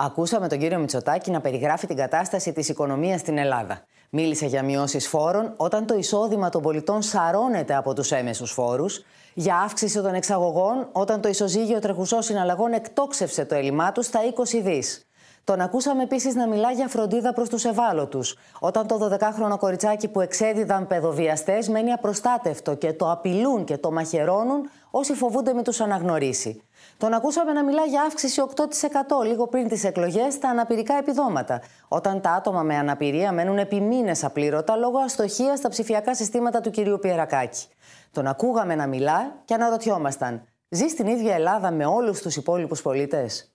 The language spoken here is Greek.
Ακούσαμε τον κύριο Μητσοτάκη να περιγράφει την κατάσταση της οικονομίας στην Ελλάδα. Μίλησε για μειώσεις φόρων όταν το εισόδημα των πολιτών σαρώνεται από τους έμεσους φόρους, για αύξηση των εξαγωγών όταν το ισοζύγιο τρεχουσών συναλλαγών εκτόξευσε το έλλειμμά τους στα 20 δις. Τον ακούσαμε επίσης να μιλά για φροντίδα προς τους ευάλωτους. Όταν το 12χρονο κοριτσάκι που εξέδιδαν παιδοβιαστές μένει απροστάτευτο και το απειλούν και το μαχαιρώνουν όσοι φοβούνται με τους αναγνωρίσει. Τον ακούσαμε να μιλά για αύξηση 8% λίγο πριν τις εκλογές στα αναπηρικά επιδόματα, όταν τα άτομα με αναπηρία μένουν επί μήνες απλήρωτα λόγω αστοχίας στα ψηφιακά συστήματα του κυρίου Πιερακάκη. Τον ακούγαμε να μιλά και αναρωτιόμασταν. Ζει στην ίδια Ελλάδα με όλους τους υπόλοιπους πολίτες.